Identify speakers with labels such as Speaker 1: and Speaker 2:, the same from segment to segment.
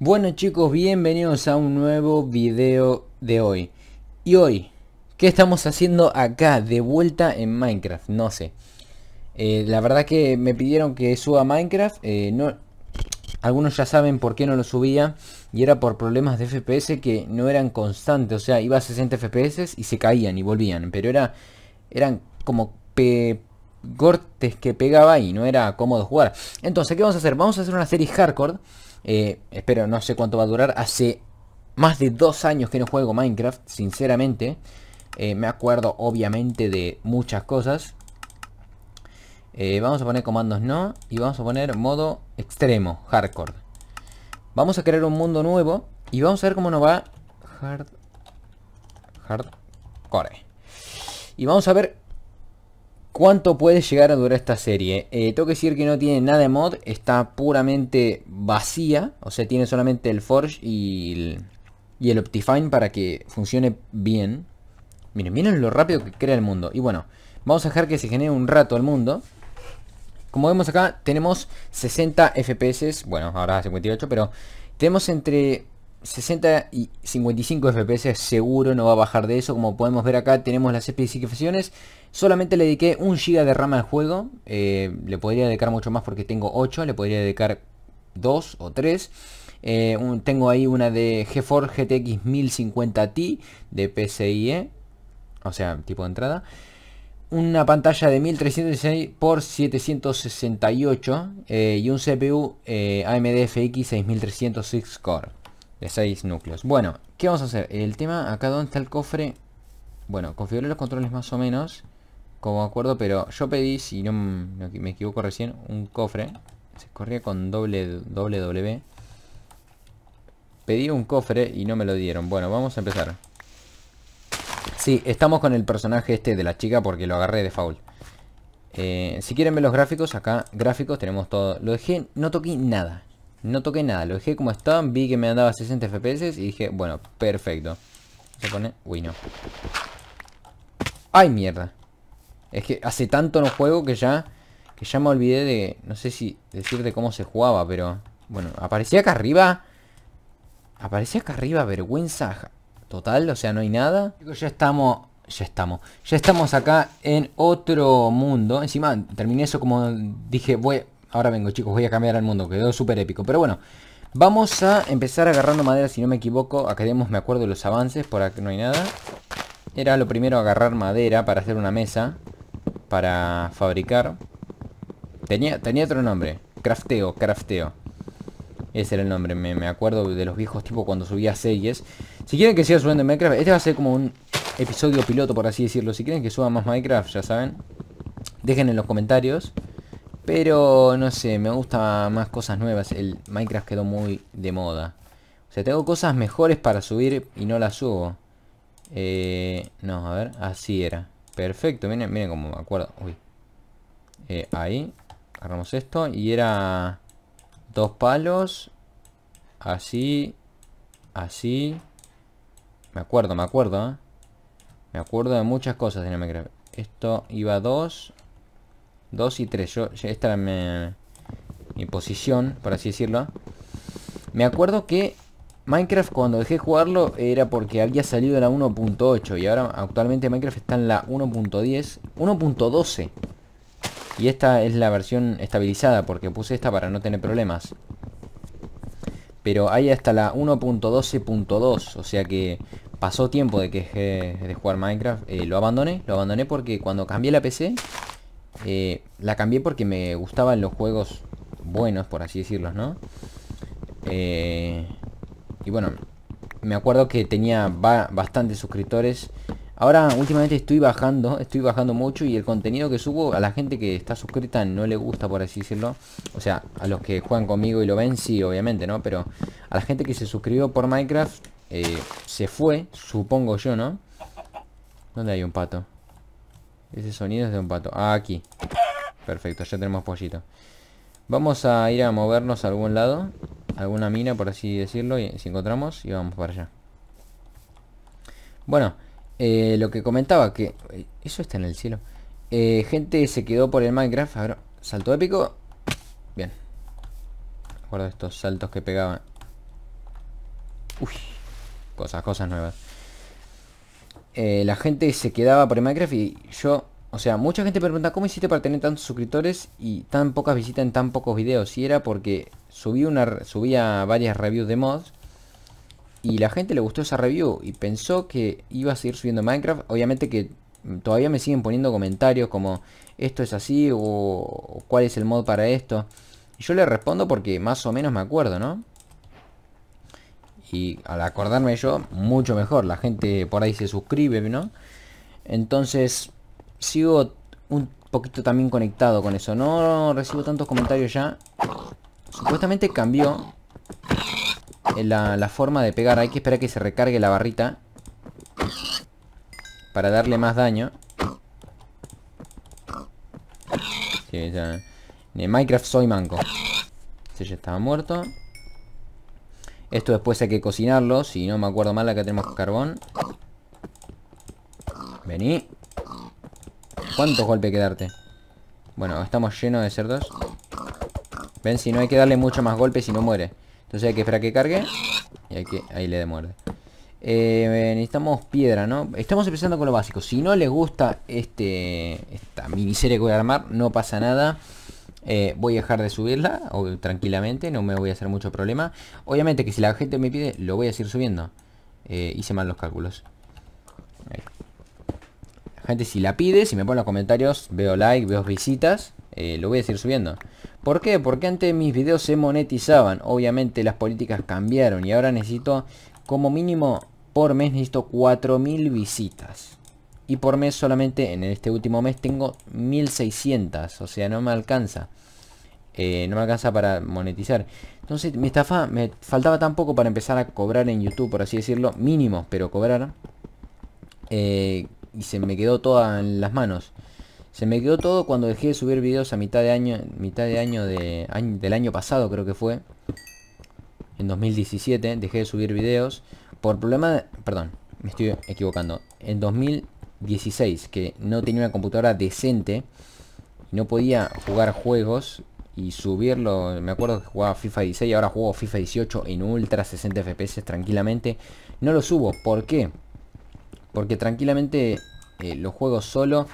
Speaker 1: Bueno chicos, bienvenidos a un nuevo video de hoy. Y hoy, ¿qué estamos haciendo acá de vuelta en Minecraft? No sé. Eh, la verdad que me pidieron que suba Minecraft. Eh, no, algunos ya saben por qué no lo subía. Y era por problemas de FPS que no eran constantes. O sea, iba a 60 FPS y se caían y volvían. Pero era, eran como cortes que pegaba y no era cómodo jugar. Entonces, ¿qué vamos a hacer? Vamos a hacer una serie hardcore eh, espero, no sé cuánto va a durar. Hace más de dos años que no juego Minecraft, sinceramente. Eh, me acuerdo obviamente de muchas cosas. Eh, vamos a poner comandos no y vamos a poner modo extremo, hardcore. Vamos a crear un mundo nuevo y vamos a ver cómo nos va hardcore. Y vamos a ver ¿Cuánto puede llegar a durar esta serie? Eh, tengo que decir que no tiene nada de mod, está puramente vacía, o sea, tiene solamente el Forge y el, y el Optifine para que funcione bien. Miren, miren lo rápido que crea el mundo. Y bueno, vamos a dejar que se genere un rato el mundo. Como vemos acá, tenemos 60 FPS, bueno, ahora 58, pero tenemos entre 60 y 55 FPS seguro no va a bajar de eso. Como podemos ver acá tenemos las especificaciones. Solamente le dediqué 1 GB de RAM al juego. Eh, le podría dedicar mucho más porque tengo 8. Le podría dedicar 2 o 3. Eh, tengo ahí una de GeForce GTX 1050 Ti de PCIe. O sea, tipo de entrada. Una pantalla de 1316 x 768 y un CPU AMD FX 6306 Core de 6 núcleos. Bueno, ¿qué vamos a hacer? El tema, acá donde está el cofre. Bueno, configuré los controles más o menos. Como acuerdo, pero yo pedí, si no, me equivoco recién, un cofre. Se corría con doble, doble W. Pedí un cofre y no me lo dieron. Bueno, vamos a empezar. Sí, estamos con el personaje este de la chica porque lo agarré de faul. Eh, si quieren ver los gráficos, acá gráficos tenemos todo. Lo dejé, no toqué nada. No toqué nada, lo dejé como estaba, vi que me andaba 60 FPS y dije, bueno, perfecto. Se pone... Uy, no. ¡Ay, mierda! Es que hace tanto no juego que ya... Que ya me olvidé de... No sé si decirte cómo se jugaba, pero... Bueno, aparecía acá arriba... Aparecía acá arriba vergüenza total, o sea, no hay nada. Ya estamos... Ya estamos. Ya estamos acá en otro mundo. Encima terminé eso como dije, voy... Ahora vengo, chicos, voy a cambiar al mundo. Quedó súper épico. Pero bueno, vamos a empezar agarrando madera, si no me equivoco. Acá demos, me acuerdo, de los avances. Por acá no hay nada. Era lo primero agarrar madera para hacer una mesa. Para fabricar. Tenía, tenía otro nombre. Crafteo, crafteo. Ese era el nombre, me, acuerdo de los viejos tipos cuando subía series. Si quieren que siga subiendo Minecraft, este va a ser como un episodio piloto, por así decirlo. Si quieren que suba más Minecraft, ya saben, dejen en los comentarios. Pero no sé, me gusta más cosas nuevas. El Minecraft quedó muy de moda. O sea, tengo cosas mejores para subir y no las subo. Eh, no, a ver, así era. Perfecto, miren, miren cómo me acuerdo. Uy. Eh, ahí, agarramos esto y era dos palos. Así, así. Me acuerdo, me acuerdo. ¿eh? Me acuerdo de muchas cosas en el Minecraft. Esto iba a dos, 2 y 3. Yo, esta era mi, posición, por así decirlo. Me acuerdo que Minecraft cuando dejé jugarlo era porque había salido la 1.8 y ahora actualmente Minecraft está en la 1.10, 1.12. Y esta es la versión estabilizada porque puse esta para no tener problemas. Pero hay hasta la 1.12.2, o sea que pasó tiempo de que dejé de jugar Minecraft. Eh, lo abandoné, lo abandoné porque cuando cambié la PC eh, la cambié porque me gustaban los juegos buenos, por así decirlos, ¿no? Eh, y bueno, me acuerdo que tenía bastantes suscriptores. Ahora últimamente estoy bajando, estoy bajando mucho y el contenido que subo a la gente que está suscrita no le gusta, por así decirlo. O sea, a los que juegan conmigo y lo ven, sí, obviamente, ¿no? Pero a la gente que se suscribió por Minecraft eh, se fue, supongo yo, ¿no? ¿Dónde hay un pato? Ese sonido es de un pato. Ah, aquí. Perfecto, ya tenemos pollito. Vamos a ir a movernos a algún lado. Alguna mina, por así decirlo. Y, si encontramos, y vamos para allá. Bueno, eh, lo que comentaba que... Eh, eso está en el cielo. Eh, gente se quedó por el Minecraft. A salto épico. Bien. Recuerdo estos saltos que pegaban. Uy. Cosas, cosas nuevas. la gente se quedaba por el Minecraft y yo o sea, mucha gente pregunta cómo hiciste para tener tantos suscriptores y tan pocas visitas en tan pocos videos. Y era porque subía varias reviews de mods y la gente le gustó esa review y pensó que iba a seguir subiendo Minecraft. Obviamente que todavía me siguen poniendo comentarios como esto es así o cuál es el mod para esto. Y yo le respondo porque más o menos me acuerdo, ¿no? Y al acordarme yo, mucho mejor. La gente por ahí se suscribe, ¿no? Entonces, sigo un poquito también conectado con eso. No recibo tantos comentarios ya. Supuestamente cambió eh, la, la forma de pegar. Hay que esperar que se recargue la barrita. Para darle más daño. Sí, En Minecraft soy manco. Este ya estaba muerto. Esto después hay que cocinarlo. Si no me acuerdo mal, acá tenemos carbón. Vení. ¿Cuántos golpes quedarte? Bueno, estamos llenos de cerdos Ven, si no hay que darle mucho más golpes si no muere Entonces hay que esperar que cargue Y hay que... ahí le demuerde eh, necesitamos piedra, ¿no? Estamos empezando con lo básico. Si no le gusta este esta miniserie que voy a armar, no pasa nada. Eh, voy a dejar de subirla o, tranquilamente, no me voy a hacer mucho problema. Obviamente que si la gente me pide, lo voy a seguir subiendo. Eh, hice mal los cálculos. Gente, si la pide, si me ponen los comentarios, veo like, veo visitas, eh, lo voy a seguir subiendo. ¿Por qué? Porque antes mis videos se monetizaban. Obviamente las políticas cambiaron y ahora necesito, como mínimo, por mes necesito 4.000 visitas. Y por mes solamente, en este último mes, tengo 1.600. O sea, no me alcanza. Eh, no me alcanza para monetizar. Entonces, mi estafa me faltaba tan poco para empezar a cobrar en YouTube, por así decirlo, mínimo, pero cobrar. Eh, y se me quedó toda en las manos. Se me quedó todo cuando dejé de subir videos a mitad de año, mitad de año, de, del año pasado creo que fue. En 2017 dejé de subir videos por problema perdón, me estoy equivocando. En 2016 que no tenía una computadora decente no podía jugar juegos y subirlo, me acuerdo que jugaba FIFA 16, ahora juego FIFA 18 en ultra 60 FPS tranquilamente. No lo subo, ¿por qué? Porque tranquilamente eh, los juegos solo.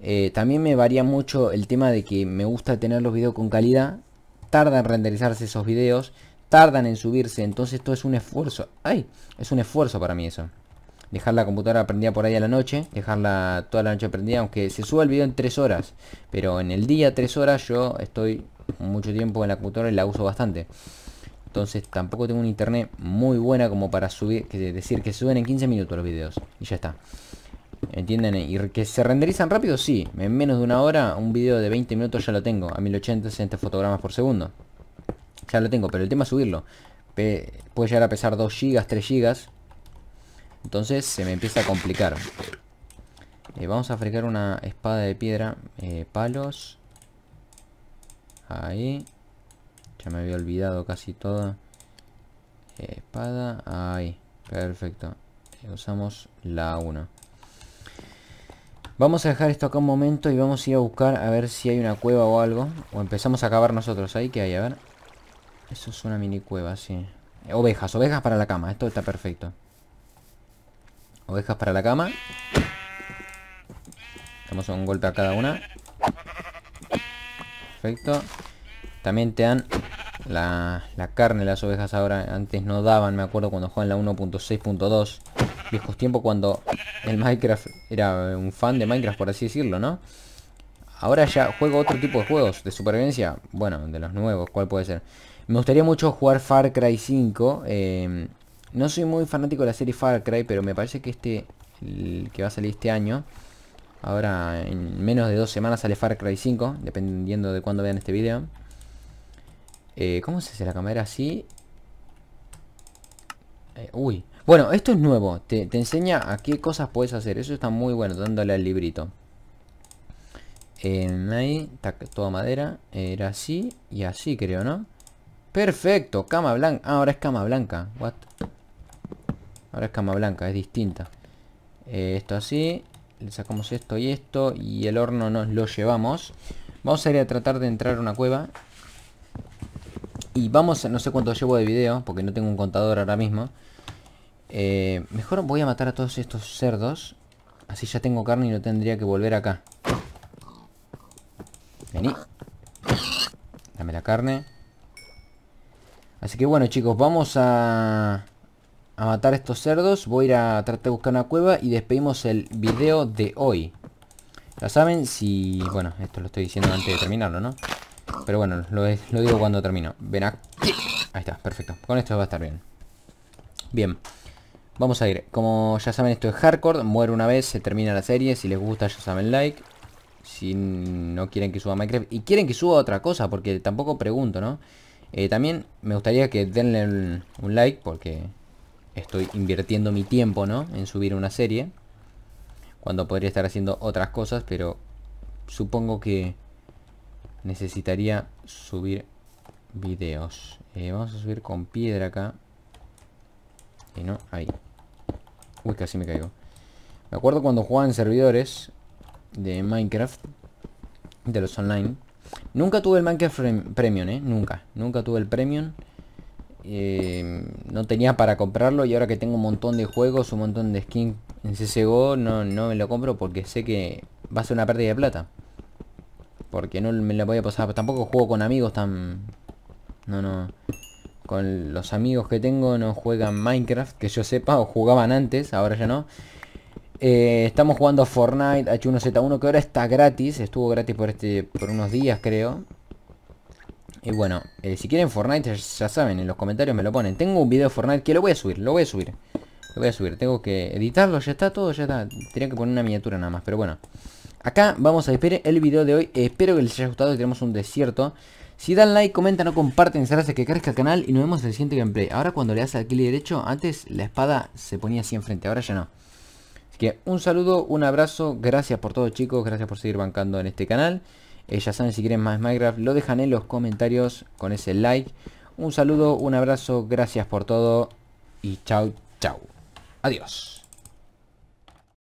Speaker 1: Eh, también me varía mucho el tema de que me gusta tener los videos con calidad. Tarda en renderizarse esos videos. Tardan en subirse. Entonces todo es un esfuerzo. ¡Ay! Es un esfuerzo para mí eso. Dejar la computadora prendida por ahí a la noche. Dejarla toda la noche prendida. Aunque se suba el video en 3 horas. Pero en el día 3 horas yo estoy mucho tiempo en la computadora y la uso bastante. Entonces tampoco tengo un internet muy buena como para subir, que decir que suben en 15 minutos los videos. Y ya está. ¿Entienden? Y que se renderizan rápido, sí. En menos de una hora, un video de 20 minutos ya lo tengo. A 1080, 60 fotogramas por segundo. Ya lo tengo, pero el tema es subirlo. puede llegar a pesar 2 GB, 3 GB. Entonces se me empieza a complicar. Eh, vamos a fregar una espada de piedra. Eh, palos. Ahí. Ya me había olvidado casi todo. espada. Ahí. Perfecto. Usamos la 1. Vamos a dejar esto acá un momento y vamos a ir a buscar a ver si hay una cueva o algo. O empezamos a cavar nosotros ahí. que hay? A ver. Eso es una mini cueva, sí. Ovejas, ovejas para la cama. Esto está perfecto. Ovejas para la cama. Damos un golpe a cada una. Perfecto. También te dan la, carne las ovejas ahora antes no daban, me acuerdo cuando jugaban la 1.6.2. Viejos tiempos cuando el Minecraft era un fan de Minecraft, por así decirlo, ¿no? Ahora ya juego otro tipo de juegos de supervivencia. Bueno, de los nuevos, ¿cuál puede ser? Me gustaría mucho jugar Far Cry 5. Em, no soy muy fanático de la serie Far Cry, pero me parece que este, el que va a salir este año, ahora en menos de dos semanas sale Far Cry 5, dependiendo de cuándo vean este video. Eh, ¿Cómo se hace la cámara así? Eh, uy. Bueno, esto es nuevo. Te, enseña a qué cosas puedes hacer. Eso está muy bueno, dándole al librito. En ahí, Está toda madera. Era así y así, creo, ¿no? Perfecto, cama blanca. Ah, ahora es cama blanca. What? Ahora es cama blanca, es distinta. Eh, esto así. Le sacamos esto y esto. Y el horno nos lo llevamos. Vamos a ir a tratar de entrar a una cueva. Y vamos, no sé cuánto llevo de video, porque no tengo un contador ahora mismo. Eh, mejor voy a matar a todos estos cerdos. Así ya tengo carne y no tendría que volver acá. Vení. Dame la carne. Así que bueno chicos, vamos a, a matar a estos cerdos. Voy a ir a tratar de buscar una cueva y despedimos el video de hoy. Ya saben, si... Bueno, esto lo estoy diciendo antes de terminarlo, ¿no? Pero bueno, lo, digo cuando termino. Ven aquí. Ahí está, perfecto. Con esto va a estar bien. Bien. Vamos a ir. Como ya saben, esto es hardcore. Muero una vez, se termina la serie. Si les gusta, ya saben, like. Si no quieren que suba Minecraft. Y quieren que suba otra cosa, porque tampoco pregunto, ¿no? Eh, también me gustaría que denle un, un like, porque estoy invirtiendo mi tiempo, ¿no? En subir una serie. Cuando podría estar haciendo otras cosas, pero supongo que necesitaría subir videos. Eh, vamos a subir con piedra acá. Y no, ahí. Uy, casi me caigo. Me acuerdo cuando jugaba en servidores de Minecraft, de los online. Nunca tuve el Minecraft Premium, ¿eh? Nunca. Nunca tuve el Premium. Eh, no tenía para comprarlo y ahora que tengo un montón de juegos, un montón de skins en CSGO, no, no me lo compro porque sé que va a ser una pérdida de plata. Porque no me la voy a pasar. Tampoco juego con amigos tan... No, no. Con los amigos que tengo no juegan Minecraft, que yo sepa, o jugaban antes, ahora ya no. Eh, estamos jugando Fortnite H1Z1, que ahora está gratis. Estuvo gratis por, este, por unos días, creo. Y bueno, eh, si quieren Fortnite, ya saben, en los comentarios me lo ponen. Tengo un video de Fortnite que lo voy a subir, lo voy a subir. Lo voy a subir, tengo que editarlo, ya está todo, ya está. Tenía que poner una miniatura nada más, pero bueno. Acá vamos a despedir el video de hoy. Espero que les haya gustado tenemos un desierto. Si dan like, comentan o comparten, se hace que crezca el canal y nos vemos en el siguiente gameplay. Ahora cuando le das al clic derecho, antes la espada se ponía así enfrente, ahora ya no. Así que un saludo, un abrazo, gracias por todo chicos, gracias por seguir bancando en este canal. Eh, ya saben, si quieren más Minecraft, lo dejan en los comentarios con ese like. Un saludo, un abrazo, gracias por todo y chao, chao. Adiós.